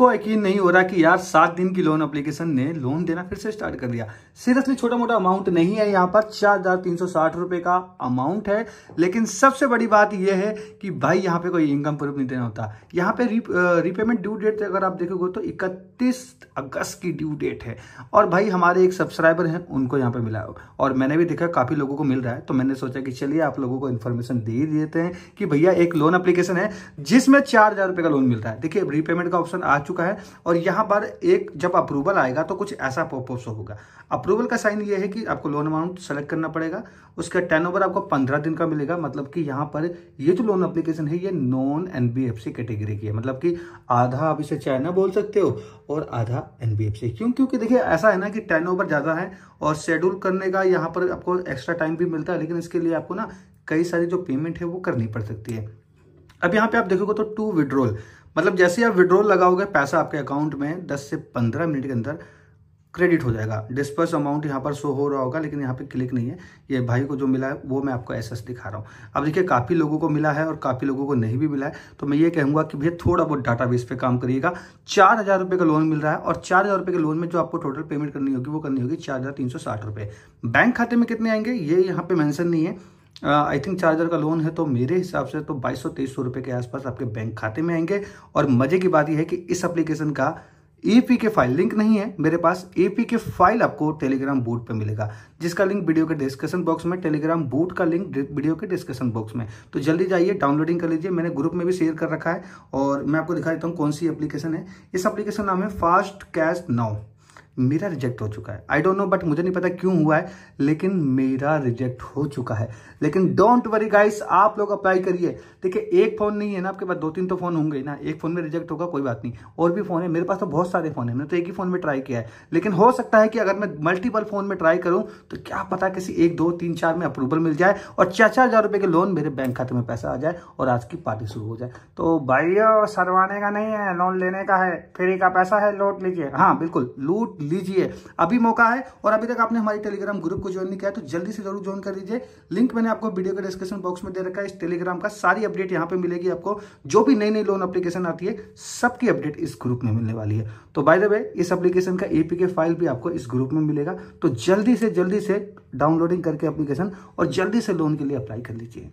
को यकीन नहीं हो रहा कि यार सात दिन की लोन एप्लीकेशन ने लोन देना फिर से स्टार्ट कर दिया सीरियसली छोटा मोटा अमाउंट नहीं है यहाँ पर चार हजार तीन सौ साठ रुपए का अमाउंट है लेकिन सबसे बड़ी बात यह है कि भाई यहाँ पे कोई इनकम प्रूफ नहीं देना होता यहाँ पे रिपेमेंट ड्यू डेट अगर आप देखोगे तो इकतीस अगस्त की ड्यू डेट है और भाई हमारे एक सब्सक्राइबर है उनको यहाँ पे मिला और मैंने भी देखा काफ़ी लोगों को मिल रहा है तो मैंने सोचा कि चलिए आप लोगों को इन्फॉर्मेशन दे देते हैं कि भैया एक लोन अप्लीकेशन है जिसमें चार हजार का लोन मिल रहा है देखिए रिपेमेंट का ऑप्शन आ चुका है और यहाँ पर एक जब अप्रूवल आएगा तो कुछ ऐसा पॉपअप्स होगा अप्रूवल का साइन ये है कि आपको लोन अमाउंट सेलेक्ट करना पड़ेगा उसका टर्न आपको पंद्रह दिन का मिलेगा मतलब कि यहाँ पर ये जो लोन अप्लीकेशन है ये नॉन एन कैटेगरी की है मतलब कि आधा आप इसे चाइना बोल सकते हो और आधा एन क्यों क्योंकि देखिए ऐसा है ना कि टर्न ज़्यादा है और शेड्यूल करने का यहाँ पर आपको एक्स्ट्रा टाइम भी मिलता है लेकिन इसके लिए आपको ना कई सारी जो पेमेंट है वो करनी पड़ सकती है अब यहाँ पे आप देखोगे तो टू विड्रोल मतलब जैसे आप विड्रॉल लगाओगे पैसा आपके अकाउंट में 10 से 15 मिनट के अंदर क्रेडिट हो जाएगा डिस्पर्स अमाउंट यहाँ पर शो हो रहा होगा लेकिन यहाँ पे क्लिक नहीं है ये भाई को जो मिला है वो मैं आपको एस दिखा रहा हूँ अब देखिए काफ़ी लोगों को मिला है और काफ़ी लोगों को नहीं भी मिला है तो मैं ये कहूँगा कि भैया थोड़ा बहुत डाटा बेस पर काम करिएगा चार हज़ार रुपये का लोन मिल रहा है और चार हज़ार रुपये के लोन में जो आपको टोटल पेमेंट करनी होगी वो करनी होगी चार हज़ार तीन सौ साठ रुपये बैंक खाते में कितने आएंगे ये यहाँ पर मैंसन नहीं है आई थिंक चार्जर का लोन है तो मेरे हिसाब से तो बाईस सौ तेईस सौ के आसपास आपके बैंक खाते में आएंगे और मजे की बात यह है कि इस एप्लीकेशन का एपी के फाइल लिंक नहीं है मेरे पास एपी के फाइल आपको टेलीग्राम बूट पे मिलेगा जिसका लिंक वीडियो के डिस्कशन बॉक्स में टेलीग्राम बूट का लिंक वीडियो के डिस्कशन बॉक्स में तो जल्दी जाइए डाउनलोडिंग कर लीजिए मैंने ग्रुप में भी शेयर कर रखा है और मैं आपको दिखा देता हूँ कौन सी एप्लीकेशन है इस एप्लीकेशन नाम है फास्ट कैश नाउ मेरा रिजेक्ट हो चुका है आई डोंट नो बट मुझे नहीं पता क्यों हुआ है लेकिन मेरा रिजेक्ट हो चुका है लेकिन डोंट वरी गाइस आप लोग अप्लाई करिए देखिए एक फोन नहीं है ना आपके पास दो तीन तो फोन होंगे ना एक फोन में रिजेक्ट होगा कोई बात नहीं और भी फोन है मेरे पास तो बहुत सारे फोन है मैंने तो एक ही फोन में ट्राई किया है लेकिन हो सकता है कि अगर मैं मल्टीपल फोन में ट्राई करूं तो क्या पता किसी एक दो तीन चार में अप्रूवल मिल जाए और चार चार हजार रुपए के लोन मेरे बैंक खाते में पैसा आ जाए और आज की पार्टी शुरू हो जाए तो भाई सरवाने का नहीं है लोन लेने का है फ्री का पैसा है लौट लीजिए हाँ बिल्कुल लूट लीजिए अभी मौका है और अभी तक आपने हमारे टेलीग्राम ग्रुप को ज्वाइन नहीं किया तो जल्दी से जरूर ज्वाइन कर दीजिए लिंक मैंने आपको वीडियो के डिस्क्रिप्शन बॉक्स में दे रखा है इस टेलीग्राम का सारी अपडेट यहाँ पे मिलेगी आपको जो भी नई नई लोन अप्लीकेशन आती है सबकी अपडेट इस ग्रुप में मिलने वाली है तो बाय द वे इस एप्लीकेशन का एपीके फाइल भी आपको इस ग्रुप में मिलेगा तो जल्दी से जल्दी से डाउनलोडिंग करके एप्लीकेशन और जल्दी से लोन के लिए अप्लाई कर लीजिए